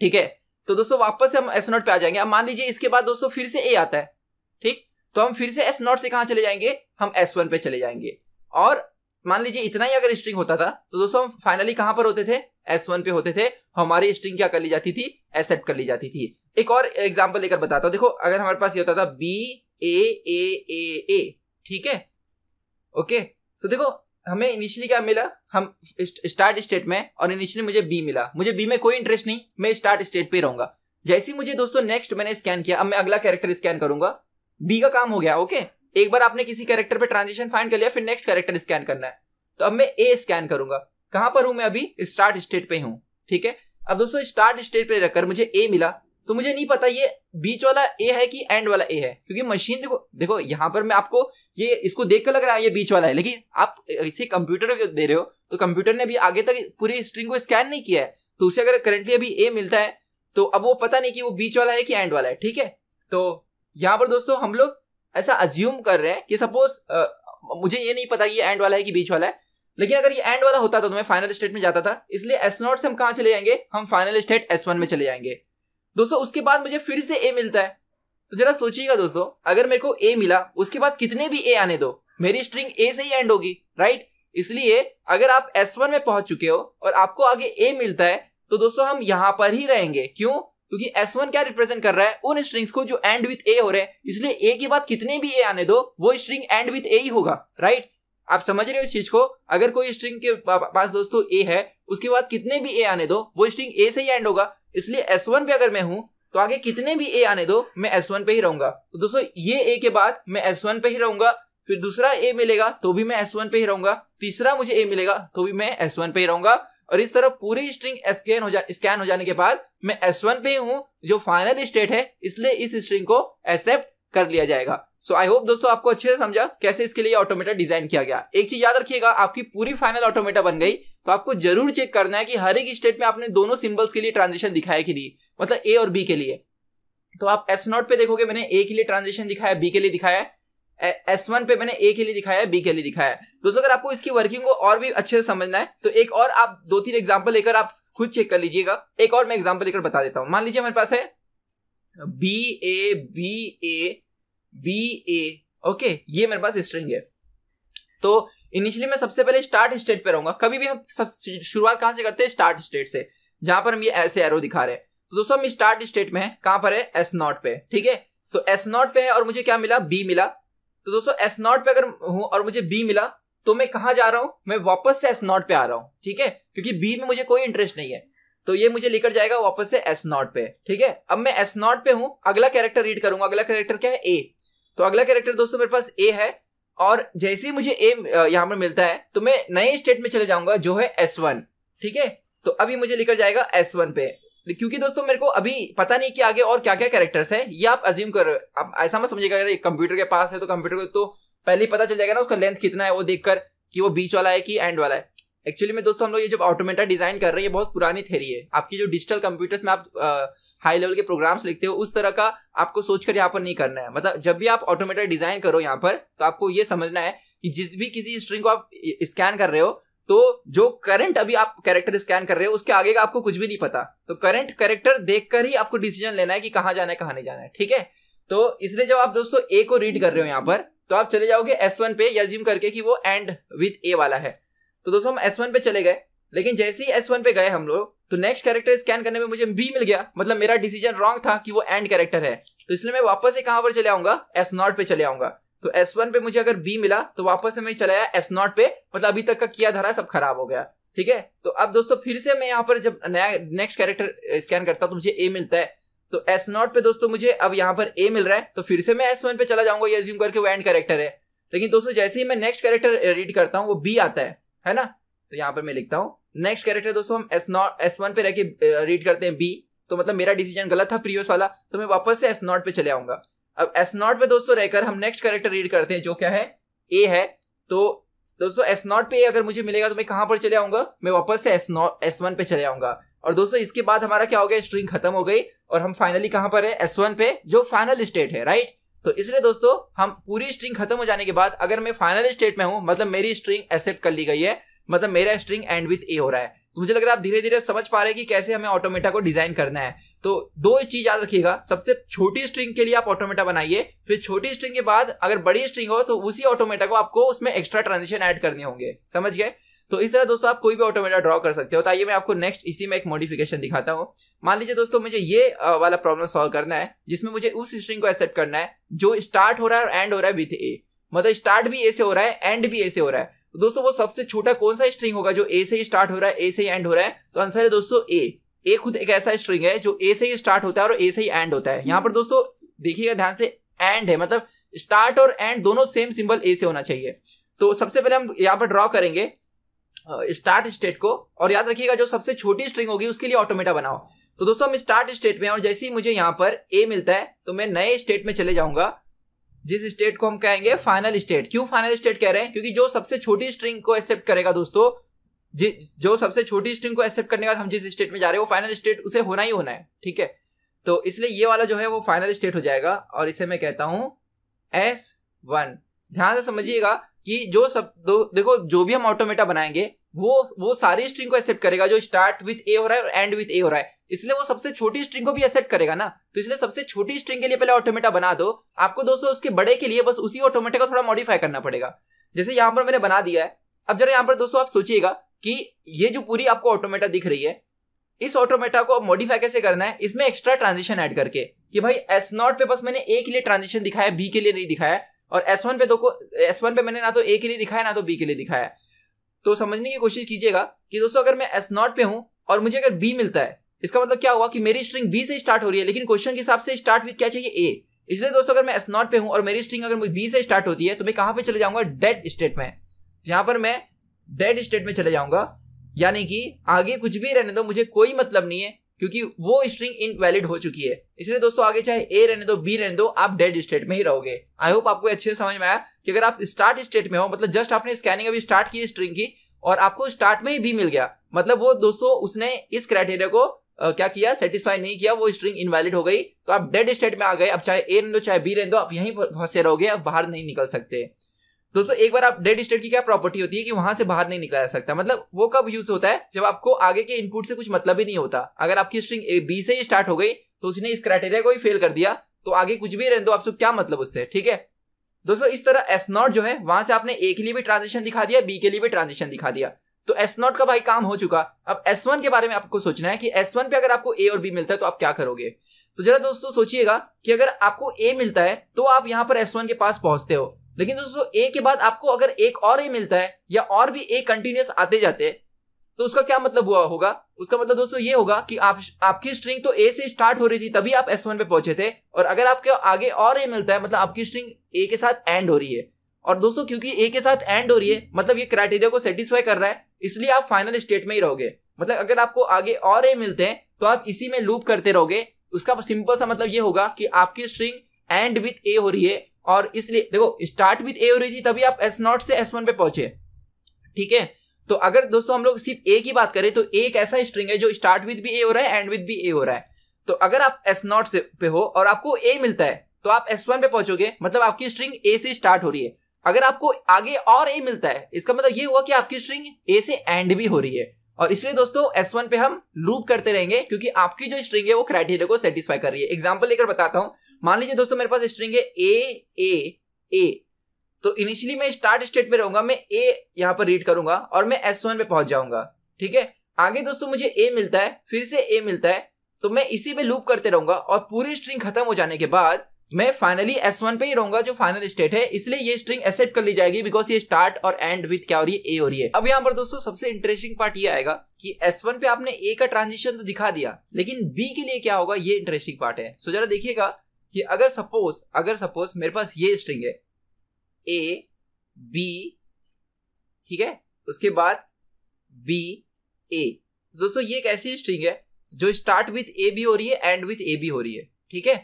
Speaker 1: ठीक है तो दोस्तों वापस से हम नॉट पे आ जाएंगे अब मान लीजिए इसके बाद दोस्तों फिर से ए आता है ठीक तो हम फिर से एस नॉट से कहा चले जाएंगे हम एस वन पे चले जाएंगे और मान लीजिए इतना ही अगर स्ट्रिंग होता था तो दोस्तों हम फाइनली कहां पर होते थे एस वन पे होते थे हमारी स्ट्रिंग क्या कर ली जाती थी एक्सेप्ट कर ली जाती थी एक और एग्जाम्पल लेकर बताता हूँ देखो अगर हमारे पास ये होता था बी ए ए ए ए ठीक है ओके तो देखो हमें इनिशियली क्या मिला हम स्टार्ट स्टेट में और इनिशियली मुझे बी मिला मुझे बी में कोई इंटरेस्ट नहीं मैं स्टार्ट स्टेट पे रहूंगा जैसे मुझे दोस्तों नेक्स्ट मैंने स्कैन किया अब मैं अगला कैरेक्टर स्कैन करूंगा बी का काम हो गया ओके एक बार आपने किसी कैरेक्टर पे ट्रांजेक्शन फाइंड कर लिया फिर नेक्स्ट कैरेक्टर स्कैन करना है तो अब मैं ए स्कैन करूंगा कहां पर हूं मैं अभी स्टार्ट स्टेट पे हूं ठीक है अब दोस्तों स्टार्ट स्टेट पे रहकर मुझे ए मिला तो मुझे नहीं पता ये बीच वाला ए है कि एंड वाला ए है क्योंकि मशीन देखो देखो यहाँ पर मैं आपको ये इसको देख कर लग रहा है ये बीच वाला है लेकिन आप इसे कंप्यूटर को दे रहे हो तो कंप्यूटर ने भी आगे तक पूरी स्ट्रिंग को स्कैन नहीं किया है तो उसे अगर करंटली अभी ए मिलता है तो अब वो पता नहीं कि वो बीच वाला है कि एंड वाला है ठीक है तो यहाँ पर दोस्तों हम लोग ऐसा अज्यूम कर रहे हैं कि सपोज मुझे ये नहीं पता ये एंड वाला है कि बीच वाला है लेकिन अगर ये एंड वाला होता तो मैं फाइनल स्टेट में जाता था इसलिए एस नॉट से हम कहाँ चले जाएंगे हम फाइनल स्टेट एस वन में चले जाएंगे दोस्तों उसके बाद मुझे फिर से ए मिलता है तो जरा सोचिएगा दोस्तों अगर मेरे को ए मिला उसके बाद कितने भी ए आने दो मेरी स्ट्रिंग ए से ही एंड होगी राइट इसलिए अगर आप एस वन में पहुंच चुके हो और आपको आगे ए मिलता है तो दोस्तों हम यहाँ पर ही रहेंगे क्यों क्योंकि एस वन क्या रिप्रेजेंट कर रहा है उन स्ट्रिंग्स को जो एंड विथ ए हो रहे हैं इसलिए ए के बाद कितने भी ए आने दो वो स्ट्रिंग एंड विथ ए ही होगा राइट आप समझ रहे हो इस चीज को अगर कोई स्ट्रिंग के पास दोस्तों ए है उसके बाद कितने भी ए आने दो वो स्ट्रिंग ए से ही एंड होगा इसलिए एस वन पे अगर मैं हूं तो आगे कितने भी ए आने दो मैं एस वन पे ही रहूंगा तो दोस्तों ये ए के बाद मैं एस वन पे ही रहूंगा फिर दूसरा ए मिलेगा तो भी मैं एस वन पे ही रहूंगा तीसरा मुझे ए मिलेगा तो भी मैं एस वन पे ही रहूंगा और इस तरह पूरी स्ट्रिंग स्कैन हो जा स्कैन हो जाने के बाद मैं एस वन पे ही हूं जो फाइनल स्टेट है इसलिए इस स्ट्रिंग को एक्सेप्ट कर लिया जाएगा सो आई होप दोस्तों आपको अच्छे से समझा कैसे इसके लिए ऑटोमेटा डिजाइन किया गया एक चीज याद रखिएगा आपकी पूरी फाइनल ऑटोमेटा बन गई तो आपको जरूर चेक करना है कि हर एक स्टेट में आपने दोनों सिंबल्स के लिए ट्रांजेक्शन दिखाया कि नहीं मतलब ए और बी के लिए तो आप एस नॉट पे देखोगे मैंने ए के लिए ट्रांजेक्शन दिखाया बी के लिए दिखाया एस वन पे मैंने ए के लिए दिखाया बी के लिए दिखाया दोस्तों अगर आपको इसकी वर्किंग को और भी अच्छे से समझना है तो एक और आप दो तीन एग्जाम्पल लेकर आप खुद चेक कर लीजिएगा एक और मैं एग्जाम्पल लेकर बता देता हूँ मान लीजिए हमारे पास है B A B A B A okay ये मेरे पास स्ट्रिंग है तो इनिशियली मैं सबसे पहले स्टार्ट स्टेट पे रहूंगा कभी भी हम सब शुरुआत कहां से करते हैं स्टार्ट स्टेट से जहां पर हम ये ऐसे एरो दिखा रहे हैं तो दोस्तों हम स्टार्ट स्टेट में है कहां पर है एस नॉट पे ठीक है तो एस नॉट पे है और मुझे क्या मिला बी मिला तो दोस्तों एस नॉट पे अगर हूं और मुझे बी मिला तो मैं कहा जा रहा हूं मैं वापस से एस नॉट पे आ रहा हूं ठीक है क्योंकि बी में मुझे कोई इंटरेस्ट नहीं है तो ये मुझे लेकर जाएगा वापस से एस नॉट पे ठीक है अब मैं एस नॉट पे हूं अगला कैरेक्टर रीड करूंगा अगला कैरेक्टर क्या है ए तो अगला कैरेक्टर दोस्तों मेरे पास ए है और जैसे ही मुझे ए यहाँ पर मिलता है तो मैं नए स्टेट में चले जाऊंगा जो है एस वन ठीक है तो अभी मुझे लेकर जाएगा एस वन पे क्योंकि दोस्तों मेरे को अभी पता नहीं कि आगे और क्या क्या कैरेक्टर्स हैं ये आप अज्यूम कर आप ऐसा मत समझिएगा अगर कंप्यूटर के पास है तो कंप्यूटर को तो पहले ही पता चल जाएगा ना उसका लेंथ कितना है वो देखकर कि वो बीच वाला है कि एंड वाला है एक्चुअली में दोस्तों हम लोग ये जब ऑटोमेटा डिजाइन कर रहे हैं ये बहुत पुरानी थेरी है आपकी जो डिजिटल कंप्यूटर्स में आप हाई लेवल के प्रोग्राम्स लिखते हो उस तरह का आपको सोचकर यहाँ पर नहीं करना है मतलब जब भी आप ऑटोमेटा डिजाइन करो यहाँ पर तो आपको ये समझना है कि जिस भी किसी स्ट्रिंग को आप स्कैन कर रहे हो तो जो करंट अभी आप कैरेक्टर स्कैन कर रहे हो उसके आगे का आपको कुछ भी नहीं पता तो करंट कैरेक्टर कर ही आपको डिसीजन लेना है कि कहाँ जाना है कहाँ नहीं जाना है ठीक है तो इसलिए जब आप दोस्तों ए को रीड कर रहे हो यहाँ पर तो आप चले जाओगे एस वन पे यज्यूम करके कि वो एंड विथ ए वाला है तो दोस्तों हम एस वन पे चले गए लेकिन जैसे ही एस वन पे गए हम लोग तो नेक्स्ट कैरेक्टर स्कैन करने में मुझे बी मिल गया मतलब मेरा डिसीजन रॉन्ग था कि वो एंड कैरेक्टर है तो इसलिए मैं वापस से कहां पर चले आऊंगा एस नॉट पे चले आऊंगा तो एस वन पे मुझे अगर बी मिला तो वापस से मैं चलाया एस नॉट पे मतलब अभी तक का किया धारा सब खराब हो गया ठीक है तो अब दोस्तों फिर से मैं यहाँ पर जब नया नेक्स्ट कैरेक्टर स्कैन करता हूँ तो मुझे ए मिलता है तो एस नॉट पे दोस्तों मुझे अब यहाँ पर ए मिल रहा है तो फिर से मैं एस वन पे चला जाऊंगा ये एज्यूम करके वो एंड कैरेक्टर है लेकिन दोस्तों जैसे ही मैं नेक्स्ट कैरेक्टर रीड करता हूँ वो बी आता है है ना तो यहां पर मैं लिखता हूँ नेक्स्ट कैरेक्टर दोस्तों हम एस नॉट एस वन पे रहकर रीड करते हैं बी तो मतलब मेरा डिसीजन गलत था प्रीवियस वाला तो मैं वापस से एस नॉट पे चले आऊंगा अब एस नॉट पे दोस्तों रहकर हम नेक्स्ट कैरेक्टर रीड करते हैं जो क्या है ए है तो दोस्तों एस नॉट पे अगर मुझे मिलेगा तो मैं कहाँ पर चले आऊंगा मैं वापस से एस नॉट एस वन पे चले आऊंगा और दोस्तों इसके बाद हमारा क्या हो गया स्ट्रिंग खत्म हो गई और हम फाइनली कहां पर है एस वन पे जो फाइनल स्टेट है राइट तो इसलिए दोस्तों हम पूरी स्ट्रिंग खत्म हो जाने के बाद अगर मैं फाइनल स्टेट में हूं मतलब मेरी स्ट्रिंग एक्सेप्ट कर ली गई है मतलब मेरा स्ट्रिंग एंड विथ ए हो रहा है तो मुझे लग रहा है आप धीरे धीरे समझ पा रहे हैं कि कैसे हमें ऑटोमेटा को डिजाइन करना है तो दो चीज याद रखिएगा सबसे छोटी स्ट्रिंग के लिए आप ऑटोमेटा बनाइए फिर छोटी स्ट्रिंग के बाद अगर बड़ी स्ट्रिंग हो तो उसी ऑटोमेटा को आपको उसमें एक्स्ट्रा ट्रांजिशन ऐड करने होंगे समझ गए तो इस तरह दोस्तों आप कोई भी ऑटोमेटा ड्रॉ कर सकते हो तो आइए मैं आपको नेक्स्ट इसी में एक मॉडिफिकेशन दिखाता हूँ मान लीजिए दोस्तों मुझे ये वाला प्रॉब्लम सॉल्व करना है जिसमें मुझे उस स्ट्रिंग को एक्सेप्ट करना है जो स्टार्ट हो रहा है और एंड हो रहा है विथ ए मतलब स्टार्ट भी ए से हो रहा है एंड भी ए से हो रहा है तो दोस्तों वो सबसे छोटा कौन सा स्ट्रिंग होगा जो ए से ही स्टार्ट हो रहा है ए से ही एंड हो रहा है तो आंसर है दोस्तों ए ए खुद एक ऐसा स्ट्रिंग है जो ए से ही स्टार्ट होता है और ए से ही एंड होता है यहाँ पर दोस्तों देखिएगा ध्यान से एंड है मतलब स्टार्ट और एंड दोनों सेम सिंबल ए से होना चाहिए तो सबसे पहले हम यहाँ पर ड्रॉ करेंगे स्टार्ट स्टेट को और याद रखिएगा जो सबसे छोटी स्ट्रिंग होगी उसके लिए ऑटोमेटा बनाओ तो दोस्तों हम स्टार्ट स्टेट में और जैसे ही मुझे यहाँ पर ए मिलता है तो मैं नए स्टेट में चले जाऊंगा जिस स्टेट को हम कहेंगे फाइनल स्टेट क्यों फाइनल स्टेट कह रहे हैं क्योंकि जो सबसे छोटी स्ट्रिंग को एक्सेप्ट करेगा दोस्तों जो सबसे छोटी स्ट्रिंग को एक्सेप्ट करने का हम जिस स्टेट में जा रहे हैं वो फाइनल स्टेट उसे होना ही होना है ठीक है तो इसलिए ये वाला जो है वो फाइनल स्टेट हो जाएगा और इसे मैं कहता हूं एस वन ध्यान से समझिएगा कि जो सब दो, देखो जो भी हम ऑटोमेटा बनाएंगे वो वो सारी स्ट्रिंग को एक्सेप्ट करेगा जो स्टार्ट विथ ए हो रहा है और एंड विथ ए हो रहा है इसलिए वो सबसे छोटी स्ट्रिंग को भी एक्सेप्ट करेगा ना तो इसलिए सबसे छोटी स्ट्रिंग के लिए पहले ऑटोमेटा बना दो आपको दोस्तों उसके बड़े के लिए बस उसी ऑटोमेटा को थोड़ा मॉडिफाई करना पड़ेगा जैसे यहाँ पर मैंने बना दिया है अब जरा यहाँ पर दोस्तों आप सोचिएगा कि ये जो पूरी आपको ऑटोमेटा दिख रही है इस ऑटोमेटा को मॉडिफाई कैसे करना है इसमें एक्स्ट्रा ट्रांजिशन ऐड करके कि भाई एस नॉट पे बस मैंने ए के लिए ट्रांजिशन दिखाया बी के लिए नहीं दिखाया और एस वन पे दो एस वन पे मैंने ना तो ए के लिए दिखाया ना तो बी के लिए दिखाया तो समझने की कोशिश कीजिएगा कि दोस्तों अगर मैं एस नॉट पे हूं और मुझे अगर बी मिलता है इसका मतलब क्या हुआ कि मेरी स्ट्रिंग बी से स्टार्ट हो रही है लेकिन क्वेश्चन के हिसाब से स्टार्ट विद क्या चाहिए ए इसलिए दोस्तों अगर मैं एस नॉट पे हूँ और मेरी स्ट्रिंग अगर मुझे बी से स्टार्ट होती है तो मैं कहां पे चले जाऊंगा डेड स्टेट में यहां पर मैं डेड स्टेट में चले जाऊंगा यानी कि आगे कुछ भी रहने दो मुझे कोई मतलब नहीं है क्योंकि वो स्ट्रिंग इनवैलिड हो चुकी है इसलिए दोस्तों आगे चाहे ए रहने दो बी रहने दो आप डेड स्टेट में ही रहोगे आई होप आपको अच्छे से समझ में आया कि अगर आप स्टार्ट स्टेट में हो मतलब जस्ट आपने स्कैनिंग अभी स्टार्ट की स्ट्रिंग की और आपको स्टार्ट में ही बी मिल गया मतलब वो दोस्तों उसने इस क्राइटेरिया को Uh, क्या किया सेटिस्फाई नहीं किया वो स्ट्रिंग इनवैलिड हो गई तो आप डेड स्टेट में आ गए अब चाहे ए रहने दो चाहे बी रहने दो आप यहीं फंसे रहोगे आप बाहर नहीं निकल सकते दोस्तों एक बार आप डेड स्टेट की क्या प्रॉपर्टी होती है कि वहां से बाहर नहीं निकला जा सकता मतलब वो कब यूज होता है जब आपको आगे के इनपुट से कुछ मतलब ही नहीं होता अगर आपकी स्ट्रिंग ए बी से ही स्टार्ट हो गई तो उसने इस क्राइटेरिया को ही फेल कर दिया तो आगे कुछ भी रहने दो आपसे क्या मतलब उससे ठीक है दोस्तों इस तरह एस नॉट जो है वहां से आपने ए के लिए भी ट्रांजेक्शन दिखा दिया बी के लिए भी ट्रांजेक्शन दिखा दिया तो एस नॉट का भाई काम हो चुका अब एस वन के बारे में आपको सोचना है कि एस वन पे अगर आपको ए और बी मिलता है तो आप क्या करोगे तो जरा दोस्तों सोचिएगा कि अगर आपको ए मिलता है तो आप यहाँ पर एस वन के पास पहुंचते हो लेकिन दोस्तों ए के बाद आपको अगर एक और ए मिलता है या और भी ए कंटिन्यूस आते जाते तो उसका क्या मतलब हुआ होगा उसका मतलब दोस्तों ये होगा कि आप आपकी स्ट्रिंग तो ए से स्टार्ट हो रही थी तभी आप एस वन पे पहुंचे थे और अगर आपके आगे और ए मिलता है मतलब आपकी स्ट्रिंग ए के साथ एंड हो रही है और दोस्तों क्योंकि ए के साथ एंड हो रही है मतलब ये क्राइटेरिया को सेटिस्फाई कर रहा है इसलिए आप फाइनल स्टेट में ही रहोगे मतलब अगर आपको आगे और ए मिलते हैं तो आप इसी में लूप करते रहोगे उसका सिंपल सा मतलब ये होगा कि आपकी स्ट्रिंग एंड विथ ए हो रही है और इसलिए देखो स्टार्ट विथ थी तभी आप एस नॉट से एस वन पे पहुंचे ठीक है तो अगर दोस्तों हम लोग सिर्फ ए की बात करें तो एक ऐसा स्ट्रिंग है जो स्टार्ट विथ भी ए हो रहा है एंड विथ भी ए हो रहा है तो अगर आप एस नॉट से पे हो और आपको ए मिलता है तो आप एस वन पे पहुंचोगे मतलब आपकी स्ट्रिंग ए से स्टार्ट हो रही है अगर आपको आगे और ए मिलता है इसका मतलब ये हुआ कि आपकी स्ट्रिंग ए से एंड भी हो रही है और इसलिए दोस्तों एस वन पे हम लूप करते रहेंगे क्योंकि आपकी जो स्ट्रिंग है वो क्राइटेरिया को सेटिस्फाई कर रही है एग्जाम्पल लेकर बताता हूँ मान लीजिए दोस्तों मेरे पास स्ट्रिंग है ए ए ए तो इनिशियली मैं स्टार्ट स्टेट में रहूंगा मैं ए यहाँ पर रीड करूंगा और मैं एस वन पे पहुंच जाऊंगा ठीक है आगे दोस्तों मुझे ए मिलता है फिर से ए मिलता है तो मैं इसी पे लूप करते रहूंगा और पूरी स्ट्रिंग खत्म हो जाने के बाद मैं फाइनली एस वन पे ही रहूंगा जो फाइनल स्टेट है इसलिए ये स्ट्रिंग एक्सेप्ट कर ली जाएगी बिकॉज ये स्टार्ट और एंड विथ क्या हो रही है ए हो रही है अब यहाँ पर दोस्तों सबसे इंटरेस्टिंग पार्ट ये आएगा कि एस वन पे आपने ए का ट्रांजिशन तो दिखा दिया लेकिन बी के लिए क्या होगा ये इंटरेस्टिंग पार्ट है सो जरा देखिएगा कि अगर सपोज अगर सपोज मेरे पास ये स्ट्रिंग है ए बी ठीक है उसके बाद बी ए तो दोस्तों ये एक ऐसी स्ट्रिंग है जो स्टार्ट विथ ए बी हो रही है एंड विथ ए बी हो रही है ठीक है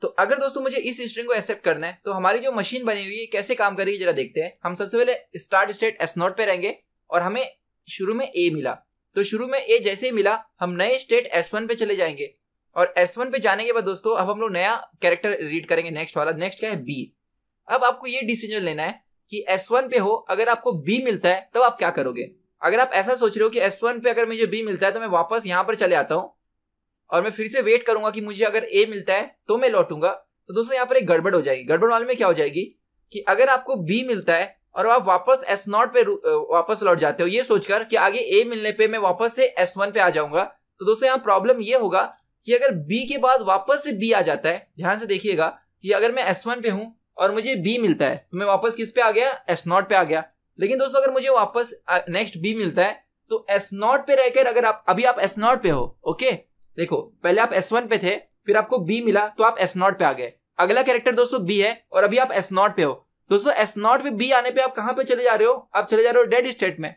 Speaker 1: तो अगर दोस्तों मुझे इस स्ट्रिंग को एक्सेप्ट करना है तो हमारी जो मशीन बनी हुई है कैसे काम करेगी जरा देखते हैं हम सबसे पहले स्टार्ट स्टेट एस नॉट पे रहेंगे और हमें शुरू में ए मिला तो शुरू में ए जैसे ही मिला हम नए स्टेट एस वन पे चले जाएंगे और एस वन पे जाने के बाद दोस्तों अब हम लोग नया कैरेक्टर रीड करेंगे नेक्स्ट वाला नेक्स्ट क्या है बी अब आपको ये डिसीजन लेना है कि एस वन पे हो अगर आपको बी मिलता है तब तो आप क्या करोगे अगर आप ऐसा सोच रहे हो कि एस वन पे अगर मुझे बी मिलता है तो मैं वापस यहाँ पर चले आता हूँ और मैं फिर से वेट करूंगा कि मुझे अगर ए मिलता है तो मैं लौटूंगा तो दोस्तों यहाँ पर एक गड़बड़ हो जाएगी गड़बड़ वाले में क्या हो जाएगी कि अगर आपको बी मिलता है और आप वापस एस नॉट पे वापस लौट जाते हो ये सोचकर कि आगे ए मिलने पे मैं वापस से एस वन पे आ जाऊंगा तो दोस्तों यहाँ प्रॉब्लम ये होगा कि अगर बी के बाद वापस से बी आ जाता है ध्यान से देखिएगा कि अगर मैं एस वन पे हूं और मुझे बी मिलता है तो मैं वापस किस पे आ गया एस नॉट पे आ गया लेकिन दोस्तों अगर मुझे वापस नेक्स्ट बी मिलता है तो एस नॉट पे रहकर अगर आप अभी आप एस नॉट पे हो ओके देखो पहले आप एस वन पे थे फिर आपको बी मिला तो आप एस नॉट पे आ गए अगला कैरेक्टर दोस्तों बी है और अभी आप एस नॉट पे हो दोस्तों एस नॉट पे बी आने पे आप कहां पे चले जा रहे हो आप चले जा रहे हो डेड स्टेट में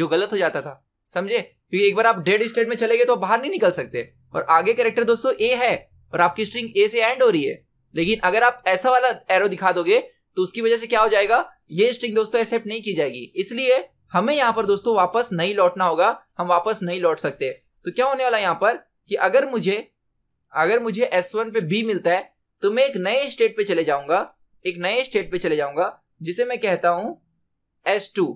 Speaker 1: जो गलत हो जाता था समझे क्योंकि एक बार आप डेड स्टेट में चले गए तो बाहर नहीं निकल सकते और आगे कैरेक्टर दोस्तों ए है और आपकी स्ट्रिंग ए से एंड हो रही है लेकिन अगर आप ऐसा वाला एरो दिखा दोगे तो उसकी वजह से क्या हो जाएगा ये स्ट्रिंग दोस्तों एक्सेप्ट नहीं की जाएगी इसलिए हमें यहाँ पर दोस्तों वापस नहीं लौटना होगा हम वापस नहीं लौट सकते तो क्या होने वाला यहाँ पर कि अगर मुझे अगर मुझे एस वन पे बी मिलता है तो मैं एक नए स्टेट पे चले जाऊंगा एक नए स्टेट पे चले जाऊंगा जिसे मैं कहता हूं एस टू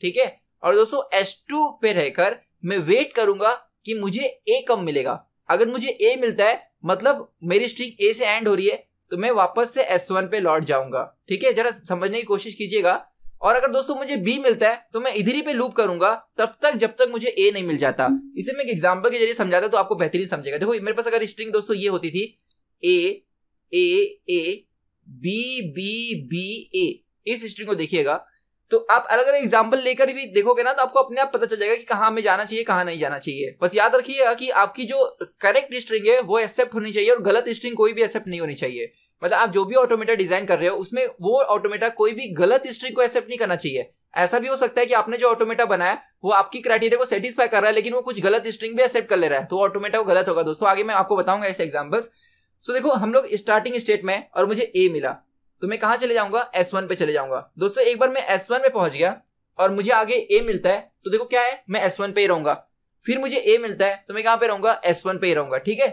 Speaker 1: ठीक है और दोस्तों एस टू पे रहकर मैं वेट करूंगा कि मुझे ए कम मिलेगा अगर मुझे ए मिलता है मतलब मेरी स्ट्रिंग ए से एंड हो रही है तो मैं वापस से एस वन पे लौट जाऊंगा ठीक है जरा समझने की कोशिश कीजिएगा और अगर दोस्तों मुझे बी मिलता है तो मैं इधर ही पे लूप करूंगा तब तक जब तक मुझे ए नहीं मिल जाता हम्म। इसे मैं एक एग्जाम्पल के जरिए समझाता तो आपको बेहतरीन समझेगा देखो मेरे पास अगर स्ट्रिंग दोस्तों ये होती थी A A A B B B A इस स्ट्रिंग को देखिएगा तो आप अलग अलग एग्जाम्पल लेकर भी देखोगे ना तो आपको अपने आप पता चल जाएगा कि कहाँ हमें जाना चाहिए कहाँ नहीं जाना चाहिए बस याद रखिएगा कि आपकी जो करेक्ट स्ट्रिंग है वो एक्सेप्ट होनी चाहिए और गलत स्ट्रिंग कोई भी एक्सेप्ट नहीं होनी चाहिए मतलब आप जो भी ऑटोमेटा डिजाइन कर रहे हो उसमें वो ऑटोमेटा कोई भी गलत स्ट्रिंग को एक्सेप्ट नहीं करना चाहिए ऐसा भी हो सकता है कि आपने जो ऑटोमेटा बनाया वो आपकी क्राइटेरिया को सेटिस्फाई कर रहा है लेकिन वो कुछ गलत स्ट्रिंग भी एक्सेप्ट कर ले रहा है तो ऑटोमेटा वो गलत होगा दोस्तों आगे मैं आपको बताऊंगा ऐसे एग्जाम्पल्स तो देखो हम लोग स्टार्टिंग स्टेट में और मुझे ए मिला तो मैं कहा चले जाऊंगा एस वन पे चले जाऊंगा दोस्तों एक बार मैं एस वन पे पहुंच गया और मुझे आगे ए मिलता है तो देखो क्या है मैं एस वन पे ही रहूंगा फिर मुझे ए मिलता है तो मैं कहां पे रहूंगा एस वन पे ही रहूंगा ठीक है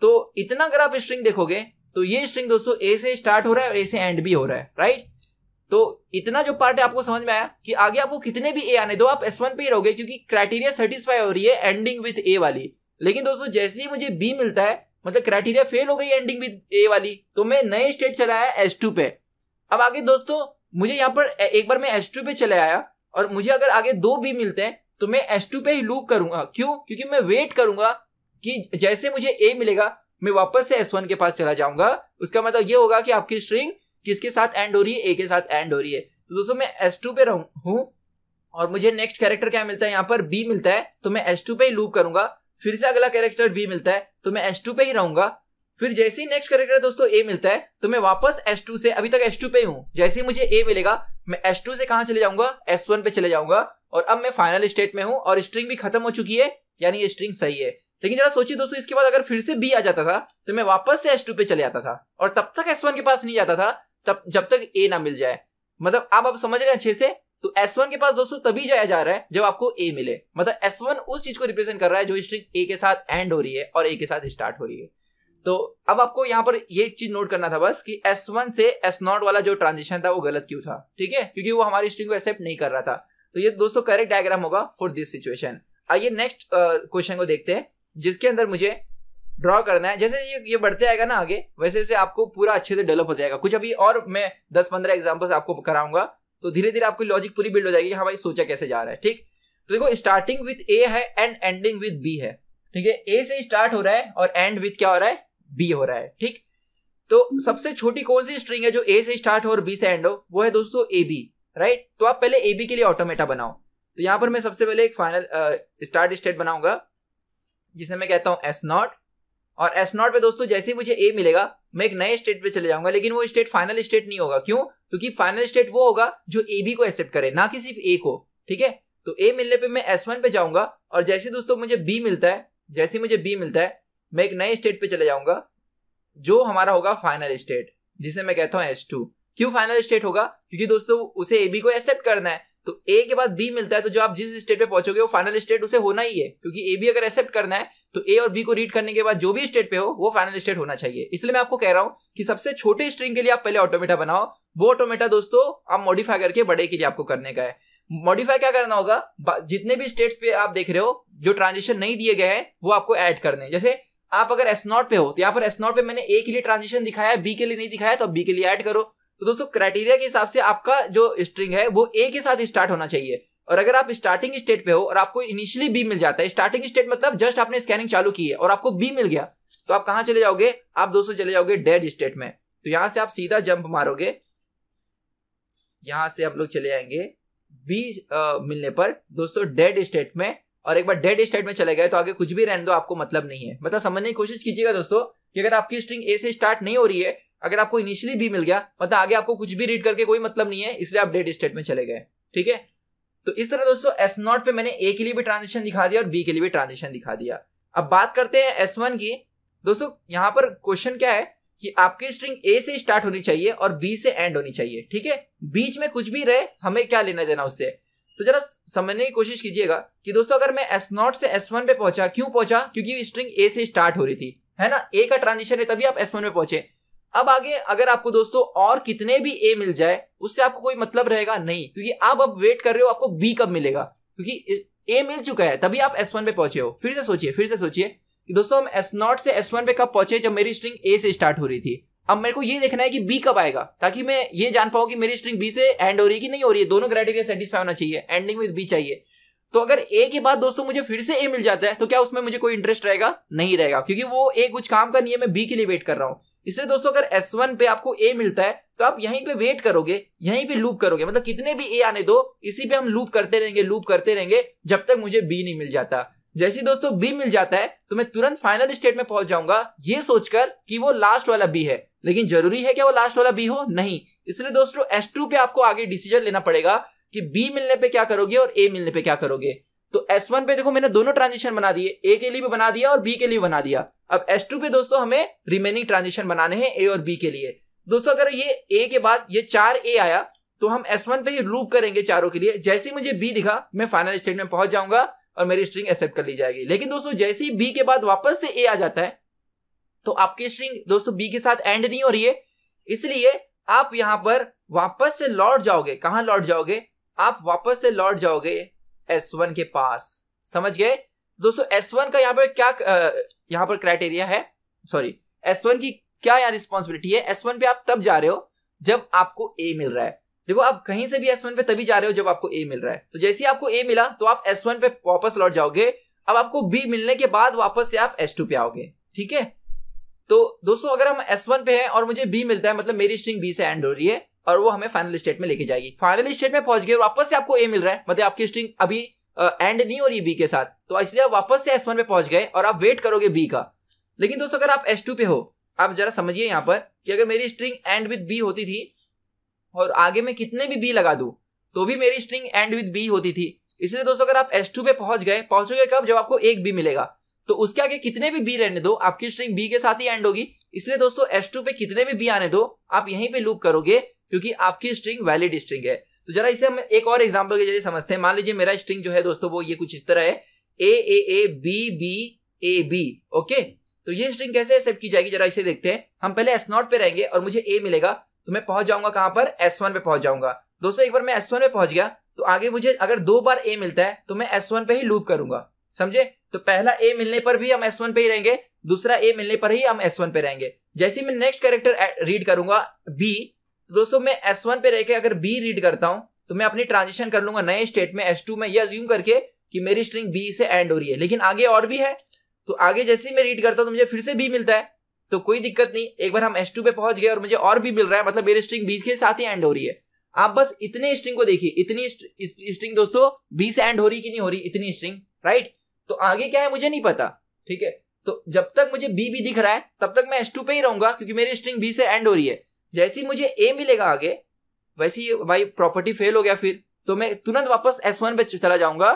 Speaker 1: तो इतना अगर आप स्ट्रिंग देखोगे तो ये स्ट्रिंग दोस्तों ए से स्टार्ट हो रहा है और ए से एंड भी हो रहा है राइट तो इतना जो पार्ट है आपको समझ में आया कि आगे आपको कितने भी ए आने दो आप एस वन पे ही रहोगे क्योंकि क्राइटेरिया सेटिस्फाई हो रही है एंडिंग विथ ए वाली लेकिन दोस्तों जैसे ही मुझे बी मिलता है मतलब क्राइटेरिया फेल हो गई एंडिंग विद ए वाली तो मैं नए स्टेट चला आया एस टू पे अब आगे दोस्तों मुझे यहाँ पर एक बार मैं एस टू पे चले आया और मुझे अगर आगे दो बी मिलते हैं तो मैं एस टू पे ही लूप करूंगा क्यों क्योंकि मैं वेट करूंगा कि जैसे मुझे ए मिलेगा मैं वापस से एस वन के पास चला जाऊंगा उसका मतलब ये होगा कि आपकी स्ट्रिंग किसके साथ एंड हो रही है ए के साथ एंड हो रही है तो दोस्तों मैं एस टू पे हूँ और मुझे नेक्स्ट कैरेक्टर क्या मिलता है यहाँ पर बी मिलता है तो मैं एस टू पे ही लूप करूंगा फिर से अगला कैरेक्टर बी मिलता है तो मैं एस टू पे ही रहूंगा फिर जैसे ही नेक्स्ट करेक्टर दोस्तों ए मिलता है तो मैं वापस एस टू से अभी तक एस टू पे हूँ जैसे ही मुझे ए मिलेगा मैं एस टू से कहा चले जाऊंगा एस वन पे चले जाऊंगा और अब मैं फाइनल स्टेट में हूँ और स्ट्रिंग भी खत्म हो चुकी है यानी ये स्ट्रिंग सही है लेकिन जरा सोचिए दोस्तों इसके बाद अगर फिर से बी आ जाता था तो मैं वापस से एस टू पे चले जाता था और तब तक एस वन के पास नहीं जाता था तब जब तक ए ना मिल जाए मतलब आप अब समझ रहे हैं अच्छे से तो S1 के पास दोस्तों तभी जाया जा रहा है जब आपको A मिले मतलब S1 उस चीज को रिप्रेजेंट कर रहा है जो स्ट्रिंग A के साथ एंड हो रही है और A के साथ स्टार्ट हो रही है तो अब आपको यहाँ पर ये चीज नोट करना था बस कि S1 से S0 वाला जो ट्रांजिशन था वो गलत क्यों था ठीक है क्योंकि वो हमारी स्ट्रिंग को एक्सेप्ट नहीं कर रहा था तो ये दोस्तों करेक्ट डायग्राम होगा फॉर दिस सिचुएशन आइए नेक्स्ट क्वेश्चन को देखते हैं जिसके अंदर मुझे ड्रॉ करना है जैसे ये ये बढ़ते आएगा ना आगे वैसे वैसे आपको पूरा अच्छे से डेवलप हो जाएगा कुछ अभी और मैं दस पंद्रह एग्जाम्पल्स आपको कराऊंगा तो धीरे धीरे आपकी लॉजिक पूरी बिल्ड हो जाएगी हाँ भाई सोचा कैसे जा रहा है ठीक तो देखो स्टार्टिंग विथ ए है एंड एंडिंग विथ बी है ठीक है ए से स्टार्ट हो रहा है और एंड विथ क्या हो रहा है बी हो रहा है ठीक तो सबसे छोटी कौन सी स्ट्रिंग है जो ए से स्टार्ट हो और बी से एंड हो वो है दोस्तों ए बी राइट तो आप पहले ए बी के लिए ऑटोमेटा बनाओ तो यहां पर मैं सबसे पहले एक फाइनल स्टार्ट स्टेट बनाऊंगा जिसे मैं कहता हूं एस नॉट और एस नॉट पे दोस्तों जैसे ही मुझे ए मिलेगा मैं एक नए स्टेट पे चले जाऊंगा लेकिन वो स्टेट फाइनल स्टेट नहीं होगा क्यों क्योंकि फाइनल स्टेट वो होगा जो ए बी को एक्सेप्ट करे ना कि सिर्फ ए को ठीक है तो ए मिलने पे मैं एस वन पे जाऊंगा और जैसे दोस्तों मुझे बी मिलता है जैसे मुझे बी मिलता है मैं एक नए स्टेट पे चले जाऊंगा जो हमारा होगा फाइनल स्टेट जिसे मैं कहता हूँ एस टू क्यों फाइनल स्टेट होगा क्योंकि दोस्तों उसे ए बी को एक्सेप्ट करना है तो ए के बाद बी मिलता है तो जो आप जिस स्टेट पे पहुंचोगे वो फाइनल स्टेट उसे होना ही है क्योंकि ए बी अगर एक्सेप्ट करना है तो ए और बी को रीड करने के बाद जो भी स्टेट पे हो वो फाइनल स्टेट होना चाहिए इसलिए मैं आपको कह रहा हूं कि सबसे छोटे स्ट्रिंग के लिए आप पहले ऑटोमेटा बनाओ वो ऑटोमेटा दोस्तों आप मॉडिफाई करके बड़े के लिए आपको करने का है मॉडिफाई क्या करना होगा जितने भी स्टेट्स पे आप देख रहे हो जो ट्रांजेक्शन नहीं दिए गए हैं वो आपको ऐड करने जैसे आप अगर एसनॉट पे हो तो यहाँ पर एसनॉट पे मैंने ए के लिए ट्रांजेक्शन दिखाया बी के लिए नहीं दिखाया तो बी के लिए ऐड करो तो दोस्तों क्राइटेरिया के हिसाब से आपका जो स्ट्रिंग है वो ए के साथ स्टार्ट होना चाहिए और अगर आप स्टार्टिंग स्टेट पे हो और आपको इनिशियली बी मिल जाता है स्टार्टिंग स्टेट मतलब जस्ट आपने स्कैनिंग चालू की है और आपको बी मिल गया तो आप कहाँ चले जाओगे आप दोस्तों चले जाओगे डेड स्टेट में तो यहां से आप सीधा जंप मारोगे यहां से हम लोग चले जाएंगे बी मिलने पर दोस्तों डेड स्टेट में और एक बार डेड स्टेट में चले गए तो आगे कुछ भी रहने दो आपको मतलब नहीं है मतलब समझने की कोशिश कीजिएगा दोस्तों कि अगर आपकी स्ट्रिंग ए से स्टार्ट नहीं हो रही है अगर आपको इनिशियली बी मिल गया मतलब आगे आपको कुछ भी रीड करके कोई मतलब नहीं है इसलिए आप डेट स्टेट में चले गए ठीक है तो इस तरह दोस्तों एस नॉट पे मैंने ए के लिए भी ट्रांजेक्शन दिखा दिया और बी के लिए भी ट्रांजेक्शन दिखा दिया अब बात करते हैं एस वन की दोस्तों यहां पर क्वेश्चन क्या है कि आपकी स्ट्रिंग ए से स्टार्ट होनी चाहिए और बी से एंड होनी चाहिए ठीक है बीच में कुछ भी रहे हमें क्या लेना देना उससे तो जरा समझने की कोशिश कीजिएगा कि दोस्तों अगर मैं एस नॉट से एस वन पे पहुंचा क्यों पहुंचा क्योंकि स्ट्रिंग ए से स्टार्ट हो रही थी है ना ए का ट्रांजिशन है तभी आप एस वन में पहुंचे अब आगे अगर आपको दोस्तों और कितने भी ए मिल जाए उससे आपको कोई मतलब रहेगा नहीं क्योंकि आप अब वेट कर रहे हो आपको बी कब मिलेगा क्योंकि ए मिल चुका है तभी आप एस वन पे पहुंचे हो फिर से सोचिए फिर से सोचिए कि दोस्तों हम एस नॉट से एस वन पे कब पहुंचे जब मेरी स्ट्रिंग ए से स्टार्ट हो रही थी अब मेरे को ये देखना है कि बी कब आएगा ताकि मैं ये जान पाऊँ कि मेरी स्ट्रिंग बी से एंड हो रही है कि नहीं हो रही है दोनों क्राइटेरिया सेटिस्फाई होना चाहिए एंडिंग विद बी चाहिए तो अगर ए के बाद दोस्तों मुझे फिर से ए मिल जाता है तो क्या उसमें मुझे कोई इंटरेस्ट रहेगा नहीं रहेगा क्योंकि वो ए कुछ काम का नहीं है मैं बी के लिए वेट कर रहा हूँ इसलिए दोस्तों अगर S1 पे आपको A मिलता है तो आप यहीं पे वेट करोगे यहीं पे लूप करोगे मतलब कितने भी ए आने दो इसी पे हम लूप करते रहेंगे लूप करते रहेंगे जब तक मुझे बी नहीं मिल जाता जैसे दोस्तों बी मिल जाता है तो मैं तुरंत फाइनल स्टेट में पहुंच जाऊंगा ये सोचकर कि वो लास्ट वाला बी है लेकिन जरूरी है क्या वो लास्ट वाला बी हो नहीं इसलिए दोस्तों एस पे आपको आगे डिसीजन लेना पड़ेगा कि बी मिलने पे क्या करोगे और ए मिलने पे क्या करोगे तो S1 पे देखो मैंने दोनों ट्रांजिशन बना दिए ए के लिए भी बना दिया और बी के लिए बना दिया अब S2 पे दोस्तों हमें रिमेनिंग ट्रांजिशन बनाने हैं ए और बी के लिए दोस्तों अगर ये ए के बाद ये चार ए आया तो हम S1 पे ही लूप करेंगे चारों के लिए जैसे ही मुझे बी दिखा मैं फाइनल स्टेट में पहुंच जाऊंगा और मेरी स्ट्रिंग एक्सेप्ट कर ली जाएगी लेकिन दोस्तों जैसे ही बी के बाद वापस से ए आ जाता है तो आपकी स्ट्रिंग दोस्तों बी के साथ एंड नहीं हो रही है इसलिए आप यहां पर वापस से लौट जाओगे कहां लौट जाओगे आप वापस से लौट जाओगे एस वन के पास समझ गए दोस्तों एस वन का यहाँ पर क्या यहाँ पर क्राइटेरिया है सॉरी एस वन की क्या यहाँ रिस्पॉन्सिबिलिटी है एस वन पे आप तब जा रहे हो जब आपको ए मिल रहा है देखो आप कहीं से भी एस वन पे तभी जा रहे हो जब आपको ए मिल रहा है तो जैसे ही आपको ए मिला तो आप एस वन पे वापस लौट जाओगे अब आपको बी मिलने के बाद वापस से आप एस टू पे आओगे ठीक है तो दोस्तों अगर हम एस वन पे हैं और मुझे बी मिलता है मतलब मेरी स्ट्रिंग बी से एंड हो रही है और वो हमें फाइनल स्टेट में लेके जाएगी फाइनल स्टेट में पहुंच गए वापस से आपको ए मिल रहा है मतलब आपकी स्ट्रिंग अभी एंड नहीं हो रही बी के साथ तो इसलिए आप वापस से एस वन पे पहुंच गए और आप वेट करोगे बी का लेकिन दोस्तों अगर आप एस टू पे हो आप जरा समझिए यहाँ पर कि अगर मेरी स्ट्रिंग एंड विद बी होती थी और आगे मैं कितने भी बी लगा दू तो भी मेरी स्ट्रिंग एंड विद बी होती थी इसलिए दोस्तों अगर आप एस टू पे पहुंच गए पहुंचोगे कब जब आपको एक बी मिलेगा तो उसके आगे कितने भी बी रहने दो आपकी स्ट्रिंग बी के साथ ही एंड होगी इसलिए दोस्तों एस टू पे कितने भी बी आने दो आप यहीं पे लूप करोगे क्योंकि आपकी स्ट्रिंग वैलिड स्ट्रिंग है तो जरा इसे हम एक और एग्जाम्पल के जरिए समझते हैं मान लीजिए मेरा स्ट्रिंग जो है दोस्तों वो ये कुछ इस तरह है A A A B B A B okay तो ये स्ट्रिंग कैसे एक्सेप्ट की जाएगी जरा इसे देखते हैं हम पहले एस नॉट पे रहेंगे और मुझे ए मिलेगा तो मैं पहुंच जाऊंगा कहां पर एस वन पे पहुंच जाऊंगा दोस्तों एक बार मैं एस वन पे पहुंच गया तो आगे मुझे अगर दो बार ए मिलता है तो मैं एस वन पे ही लूप करूंगा समझे तो पहला ए मिलने पर भी हम एस वन पे ही रहेंगे दूसरा ए मिलने पर ही हम एस वन पे रहेंगे जैसे मैं नेक्स्ट कैरेक्टर रीड करूंगा बी दोस्तों मैं एस वन पे रहकर अगर बी रीड करता हूं तो मैं अपनी ट्रांजिशन कर लूंगा नए स्टेट में एस टू में यह अज्यूम करके कि मेरी स्ट्रिंग बी से एंड हो रही है लेकिन आगे और भी है तो आगे जैसे ही मैं रीड करता हूं तो मुझे फिर से बी मिलता है तो कोई दिक्कत नहीं एक बार हम एस टू पे पहुंच गए और मुझे और भी मिल रहा है मतलब मेरी स्ट्रिंग बी के साथ ही एंड हो रही है आप बस इतने स्ट्रिंग को देखिए इतनी स्ट्रिंग दोस्तों बी से एंड हो रही कि नहीं हो रही इतनी स्ट्रिंग राइट तो आगे क्या है मुझे नहीं पता ठीक है तो जब तक मुझे बी भी दिख रहा है तब तक मैं एस टू पे ही रहूंगा क्योंकि मेरी स्ट्रिंग बी से एंड हो रही है जैसे ही मुझे ए मिलेगा आगे वैसे ही भाई प्रॉपर्टी फेल हो गया फिर तो मैं तुरंत वापस एस वन पे चला जाऊंगा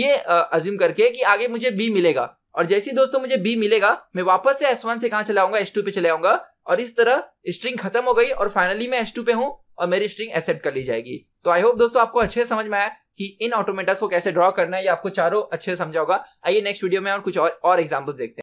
Speaker 1: ये अज्यूम करके कि आगे मुझे बी मिलेगा और जैसे ही दोस्तों मुझे बी मिलेगा मैं वापस से एस वन से कहाँ चला आऊंगा एस टू पे चला आऊंगा और इस तरह स्ट्रिंग खत्म हो गई और फाइनली मैं एस टू पे हूँ और मेरी स्ट्रिंग एक्सेप्ट कर ली जाएगी तो आई होप दोस्तों आपको अच्छे समझ में आया कि इन ऑटोमेटस को कैसे ड्रॉ करना है ये आपको चारों अच्छे समझा होगा आइए नेक्स्ट वीडियो में और कुछ और एग्जाम्पल्स देखते हैं